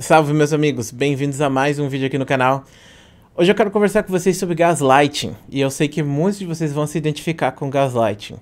Salve meus amigos, bem-vindos a mais um vídeo aqui no canal. Hoje eu quero conversar com vocês sobre gaslighting, e eu sei que muitos de vocês vão se identificar com gaslighting.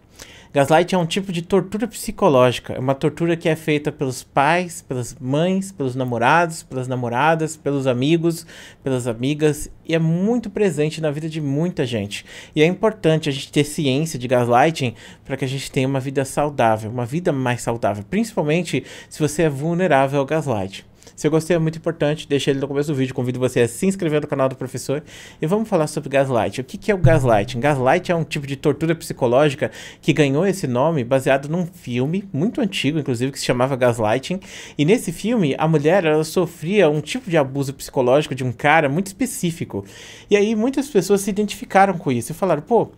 Gaslighting é um tipo de tortura psicológica, é uma tortura que é feita pelos pais, pelas mães, pelos namorados, pelas namoradas, pelos amigos, pelas amigas, e é muito presente na vida de muita gente. E é importante a gente ter ciência de gaslighting para que a gente tenha uma vida saudável, uma vida mais saudável, principalmente se você é vulnerável ao gaslighting. Se gostei é muito importante, deixa ele no começo do vídeo. Convido você a se inscrever no canal do professor. E vamos falar sobre gaslight. O que, que é o gaslighting? Gaslight é um tipo de tortura psicológica que ganhou esse nome baseado num filme muito antigo, inclusive, que se chamava Gaslighting. E nesse filme, a mulher ela sofria um tipo de abuso psicológico de um cara muito específico. E aí muitas pessoas se identificaram com isso e falaram, pô,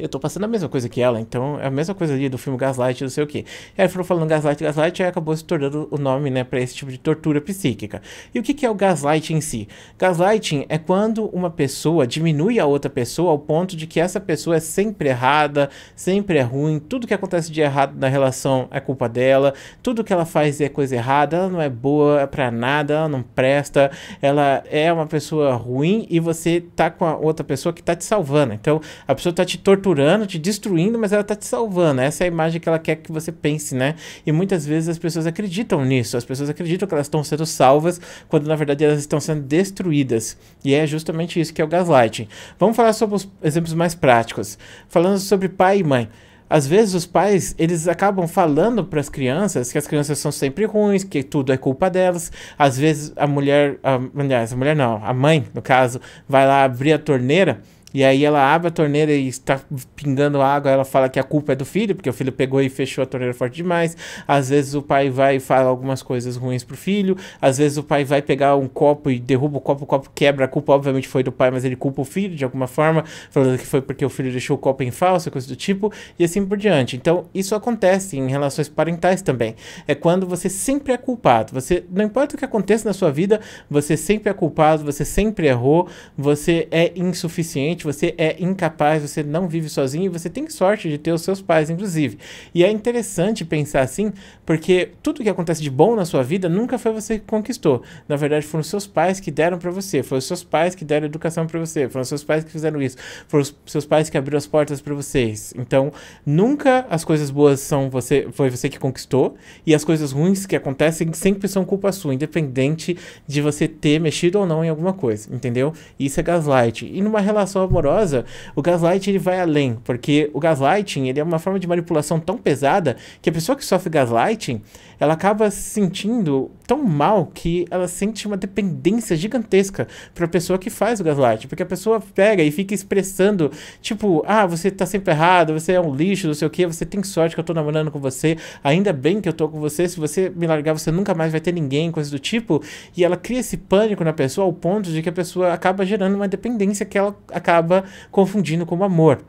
eu tô passando a mesma coisa que ela, então é a mesma coisa ali do filme Gaslight, não sei o que. Aí foram falando Gaslight, Gaslight, e acabou se tornando o nome, né, pra esse tipo de tortura psíquica. E o que, que é o Gaslight em si? Gaslighting é quando uma pessoa diminui a outra pessoa ao ponto de que essa pessoa é sempre errada, sempre é ruim, tudo que acontece de errado na relação é culpa dela, tudo que ela faz é coisa errada, ela não é boa pra nada, ela não presta, ela é uma pessoa ruim e você tá com a outra pessoa que tá te salvando. Então, a pessoa tá te torturando torturando, te destruindo, mas ela está te salvando. Essa é a imagem que ela quer que você pense, né? E muitas vezes as pessoas acreditam nisso. As pessoas acreditam que elas estão sendo salvas, quando na verdade elas estão sendo destruídas. E é justamente isso que é o gaslighting. Vamos falar sobre os exemplos mais práticos. Falando sobre pai e mãe às vezes os pais eles acabam falando para as crianças que as crianças são sempre ruins, que tudo é culpa delas. Às vezes a mulher, a, aliás, a mulher não, a mãe no caso, vai lá abrir a torneira e aí ela abre a torneira e está pingando água, ela fala que a culpa é do filho, porque o filho pegou e fechou a torneira forte demais. Às vezes o pai vai e fala algumas coisas ruins pro filho, às vezes o pai vai pegar um copo e derruba o copo, o copo quebra, a culpa obviamente foi do pai, mas ele culpa o filho de alguma forma, falando que foi porque o filho deixou o copo em falso, coisa do tipo, e assim por diante. Então, isso acontece em relações parentais também. É quando você sempre é culpado. Você, não importa o que aconteça na sua vida, você sempre é culpado, você sempre errou, você é insuficiente realmente você é incapaz, você não vive sozinho e você tem sorte de ter os seus pais, inclusive. E é interessante pensar assim, porque tudo que acontece de bom na sua vida nunca foi você que conquistou. Na verdade, foram os seus pais que deram para você, foram os seus pais que deram educação para você, foram os seus pais que fizeram isso, foram os seus pais que abriram as portas para vocês. Então, nunca as coisas boas são você, foi você que conquistou e as coisas ruins que acontecem sempre são culpa sua, independente de você ter mexido ou não em alguma coisa, entendeu? Isso é gaslight. E numa relação amorosa, o gaslighting ele vai além, porque o gaslighting ele é uma forma de manipulação tão pesada que a pessoa que sofre gaslighting, ela acaba se sentindo tão mal que ela sente uma dependência gigantesca para a pessoa que faz o gaslight, porque a pessoa pega e fica expressando, tipo, ah, você tá sempre errado, você é um lixo, não sei o que, você tem sorte que eu tô namorando com você, ainda bem que eu tô com você, se você me largar, você nunca mais vai ter ninguém, coisa do tipo, e ela cria esse pânico na pessoa ao ponto de que a pessoa acaba gerando uma dependência que ela acaba confundindo com amor.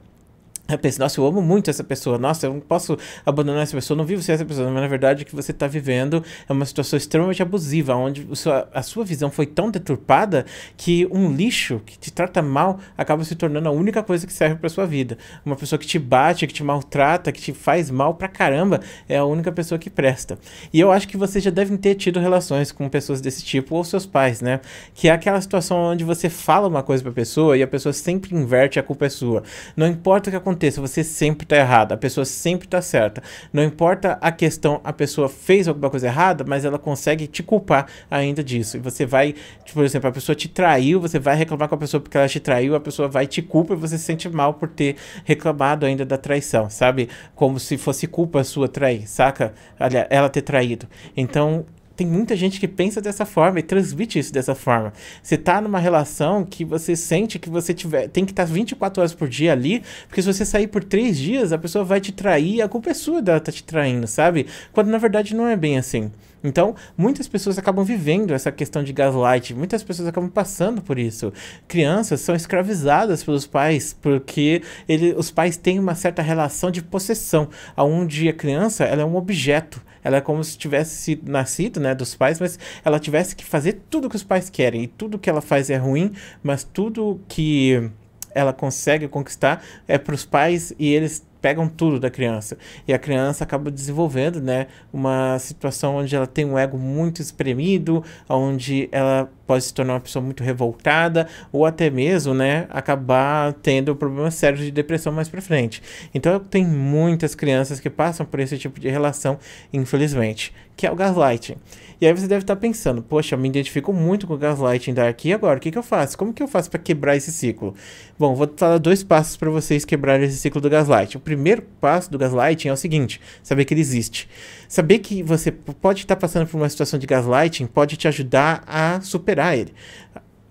Eu penso, nossa, eu amo muito essa pessoa, nossa, eu não posso abandonar essa pessoa, eu não vivo sem essa pessoa. Mas na verdade, o que você está vivendo é uma situação extremamente abusiva, onde a sua visão foi tão deturpada que um lixo que te trata mal acaba se tornando a única coisa que serve para sua vida. Uma pessoa que te bate, que te maltrata, que te faz mal pra caramba, é a única pessoa que presta. E eu acho que vocês já devem ter tido relações com pessoas desse tipo, ou seus pais, né? Que é aquela situação onde você fala uma coisa pra pessoa e a pessoa sempre inverte a culpa é sua. Não importa o que aconteça aconteça, você sempre está errado, a pessoa sempre está certa. Não importa a questão, a pessoa fez alguma coisa errada, mas ela consegue te culpar ainda disso. E você vai, tipo, por exemplo, a pessoa te traiu, você vai reclamar com a pessoa porque ela te traiu, a pessoa vai te culpa e você se sente mal por ter reclamado ainda da traição, sabe? Como se fosse culpa sua trair, saca? Olha, ela ter traído. Então, tem muita gente que pensa dessa forma e transmite isso dessa forma. Você tá numa relação que você sente que você tiver, tem que estar tá 24 horas por dia ali, porque se você sair por três dias, a pessoa vai te trair, a culpa é sua dela tá te traindo, sabe? Quando na verdade não é bem assim. Então, muitas pessoas acabam vivendo essa questão de gaslight, muitas pessoas acabam passando por isso. Crianças são escravizadas pelos pais porque ele, os pais têm uma certa relação de possessão, onde a criança ela é um objeto, ela é como se tivesse nascido, né, dos pais, mas ela tivesse que fazer tudo que os pais querem e tudo que ela faz é ruim, mas tudo que ela consegue conquistar é para os pais e eles pegam tudo da criança. E a criança acaba desenvolvendo, né, uma situação onde ela tem um ego muito espremido, onde ela pode se tornar uma pessoa muito revoltada ou até mesmo, né, acabar tendo problemas sérios de depressão mais para frente. Então tem muitas crianças que passam por esse tipo de relação, infelizmente, que é o gaslighting. E aí você deve estar tá pensando, poxa, eu me identifico muito com o gaslighting daqui agora, o que, que eu faço? Como que eu faço para quebrar esse ciclo? Bom, vou falar dois passos para vocês quebrarem esse ciclo do gaslighting. O primeiro passo do gaslighting é o seguinte: saber que ele existe. Saber que você pode estar tá passando por uma situação de gaslighting pode te ajudar a superar ele.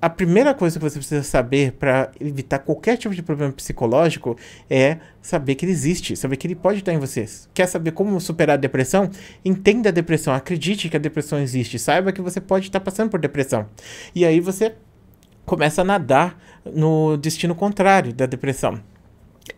A primeira coisa que você precisa saber para evitar qualquer tipo de problema psicológico é saber que ele existe, saber que ele pode estar em você. Quer saber como superar a depressão? Entenda a depressão, acredite que a depressão existe, saiba que você pode estar passando por depressão. E aí você começa a nadar no destino contrário da depressão.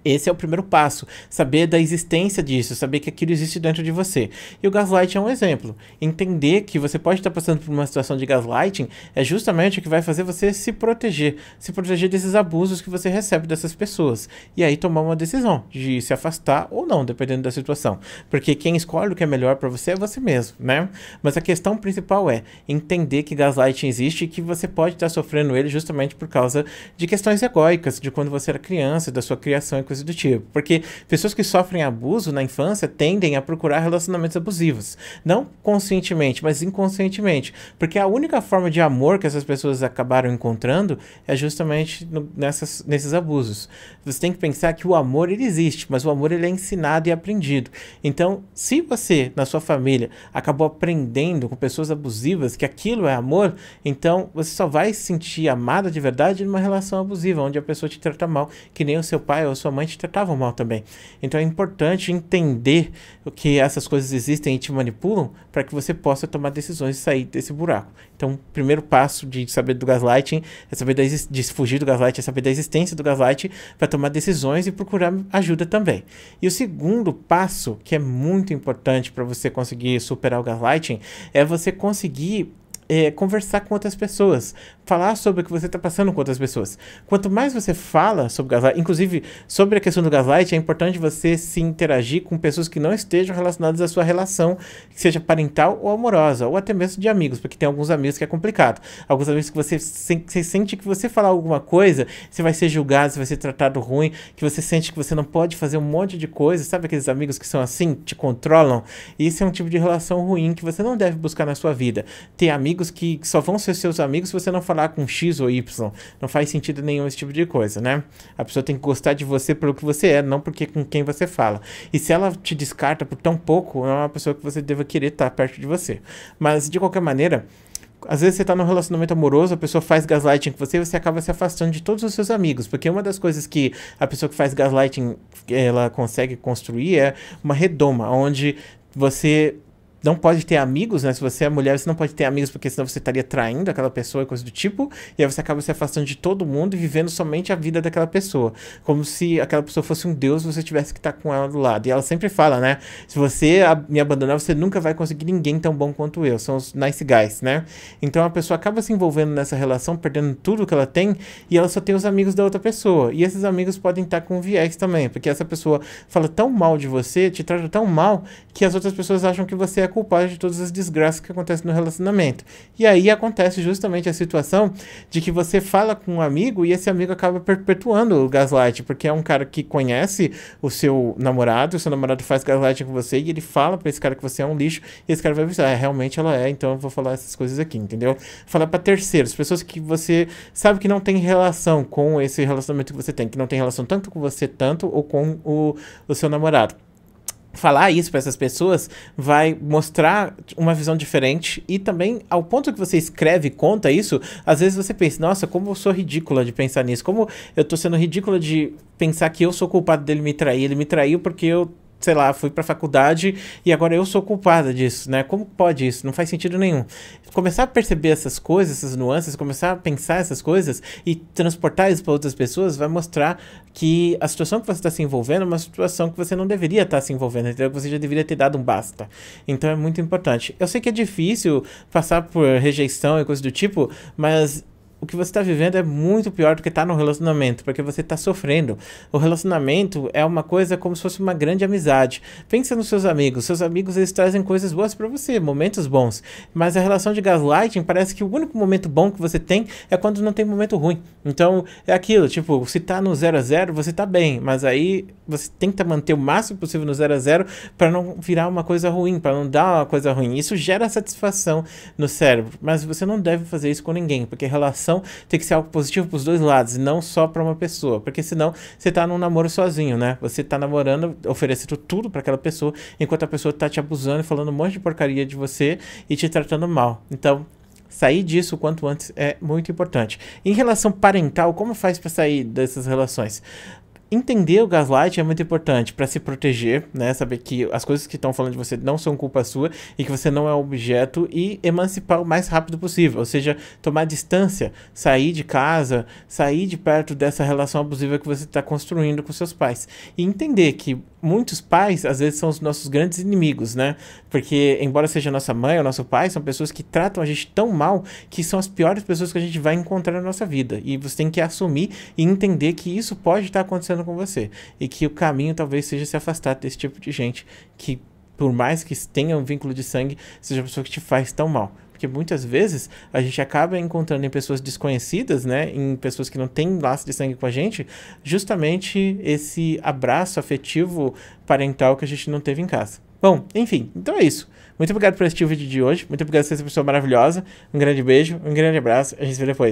Esse é o primeiro passo, saber da existência disso, saber que aquilo existe dentro de você. E o gaslight é um exemplo. Entender que você pode estar passando por uma situação de gaslighting é justamente o que vai fazer você se proteger, se proteger desses abusos que você recebe dessas pessoas. E aí tomar uma decisão de se afastar ou não, dependendo da situação. Porque quem escolhe o que é melhor para você é você mesmo, né? Mas a questão principal é entender que gaslighting existe e que você pode estar sofrendo ele justamente por causa de questões egóicas, de quando você era criança, da sua criação depressão e coisa do tipo. Porque pessoas que sofrem abuso na infância tendem a procurar relacionamentos abusivos. Não conscientemente, mas inconscientemente. Porque a única forma de amor que essas pessoas acabaram encontrando é justamente no, nessas, nesses abusos. Você tem que pensar que o amor ele existe, mas o amor ele é ensinado e aprendido. Então, se você, na sua família, acabou aprendendo com pessoas abusivas que aquilo é amor, então você só vai se sentir amada de verdade numa relação abusiva, onde a pessoa te trata mal, que nem o seu pai ou sua mãe te tratavam mal também. Então é importante entender que essas coisas existem e te manipulam para que você possa tomar decisões e sair desse buraco. Então, o primeiro passo de saber do gaslighting é saber da de fugir do gaslighting, é saber da existência do gaslighting para tomar decisões e procurar ajuda também. E o segundo passo, que é muito importante para você conseguir superar o gaslighting, é você conseguir é, conversar com outras pessoas, falar sobre o que você está passando com outras pessoas. Quanto mais você fala sobre gaslight, inclusive sobre a questão do gaslight, é importante você se interagir com pessoas que não estejam relacionadas à sua relação, seja parental ou amorosa, ou até mesmo de amigos, porque tem alguns amigos que é complicado. Alguns amigos que você, se, você sente que você falar alguma coisa, você vai ser julgado, você vai ser tratado ruim, que você sente que você não pode fazer um monte de coisa, sabe aqueles amigos que são assim, te controlam? Isso é um tipo de relação ruim que você não deve buscar na sua vida. Ter amigos amigos que só vão ser seus amigos se você não falar com X ou Y. Não faz sentido nenhum esse tipo de coisa, né? A pessoa tem que gostar de você pelo que você é, não porque com quem você fala. E se ela te descarta por tão pouco, não é uma pessoa que você deva querer estar tá perto de você. Mas de qualquer maneira, às vezes você está num relacionamento amoroso, a pessoa faz gaslighting com você e você acaba se afastando de todos os seus amigos. Porque uma das coisas que a pessoa que faz gaslighting ela consegue construir é uma redoma, onde você não pode ter amigos, né? Se você é mulher, você não pode ter amigos, porque senão você estaria traindo aquela pessoa e coisa do tipo. E aí você acaba se afastando de todo mundo e vivendo somente a vida daquela pessoa. Como se aquela pessoa fosse um deus e você tivesse que estar tá com ela do lado. E ela sempre fala, né? Se você me abandonar, você nunca vai conseguir ninguém tão bom quanto eu. São os nice guys, né? Então a pessoa acaba se envolvendo nessa relação, perdendo tudo que ela tem, e ela só tem os amigos da outra pessoa. E esses amigos podem estar tá com viés também, porque essa pessoa fala tão mal de você, te trata tão mal, que as outras pessoas acham que você é culpada de todas as desgraças que acontecem no relacionamento. E aí acontece justamente a situação de que você fala com um amigo e esse amigo acaba perpetuando o gaslight, porque é um cara que conhece o seu namorado, o seu namorado faz gaslight com você e ele fala para esse cara que você é um lixo, e esse cara vai pensar, ah, é, realmente ela é, então eu vou falar essas coisas aqui, entendeu? Falar para terceiros, pessoas que você sabe que não tem relação com esse relacionamento que você tem, que não tem relação tanto com você tanto ou com o, o seu namorado falar isso para essas pessoas vai mostrar uma visão diferente e também ao ponto que você escreve e conta isso, às vezes você pensa, nossa, como eu sou ridícula de pensar nisso, como eu tô sendo ridícula de pensar que eu sou culpado dele me trair, ele me traiu porque eu sei lá, fui pra faculdade e agora eu sou culpada disso, né? Como pode isso? Não faz sentido nenhum. Começar a perceber essas coisas, essas nuances, começar a pensar essas coisas e transportar isso para outras pessoas vai mostrar que a situação que você está se envolvendo é uma situação que você não deveria estar tá se envolvendo, entendeu? Que você já deveria ter dado um basta. Então é muito importante. Eu sei que é difícil passar por rejeição e coisas do tipo, mas o que você está vivendo é muito pior do que tá no relacionamento, porque você está sofrendo. O relacionamento é uma coisa como se fosse uma grande amizade. Pensa nos seus amigos. Seus amigos eles trazem coisas boas para você, momentos bons. Mas a relação de gaslighting parece que o único momento bom que você tem é quando não tem momento ruim. Então é aquilo, tipo, se tá no zero a zero você tá bem, mas aí você tenta manter o máximo possível no 0 a 0 para não virar uma coisa ruim, para não dar uma coisa ruim. Isso gera satisfação no cérebro, mas você não deve fazer isso com ninguém, porque a relação tem que ser algo positivo para os dois lados, e não só para uma pessoa, porque senão você está num namoro sozinho, né? Você está namorando, oferecendo tudo para aquela pessoa, enquanto a pessoa está te abusando e falando um monte de porcaria de você e te tratando mal. Então, sair disso o quanto antes é muito importante. Em relação parental, como faz para sair dessas relações? entender o gaslight é muito importante para se proteger, né? Saber que as coisas que estão falando de você não são culpa sua e que você não é objeto e emancipar o mais rápido possível, ou seja, tomar distância, sair de casa, sair de perto dessa relação abusiva que você está construindo com seus pais e entender que muitos pais às vezes são os nossos grandes inimigos, né? Porque embora seja nossa mãe ou nosso pai, são pessoas que tratam a gente tão mal que são as piores pessoas que a gente vai encontrar na nossa vida e você tem que assumir e entender que isso pode estar tá acontecendo com você. E que o caminho talvez seja se afastar desse tipo de gente que, por mais que tenha um vínculo de sangue, seja a pessoa que te faz tão mal porque muitas vezes a gente acaba encontrando em pessoas desconhecidas, né, em pessoas que não têm laço de sangue com a gente, justamente esse abraço afetivo parental que a gente não teve em casa. Bom, enfim, então é isso. Muito obrigado por assistir o vídeo de hoje, muito obrigado por ser essa pessoa maravilhosa, um grande beijo, um grande abraço, a gente se vê depois.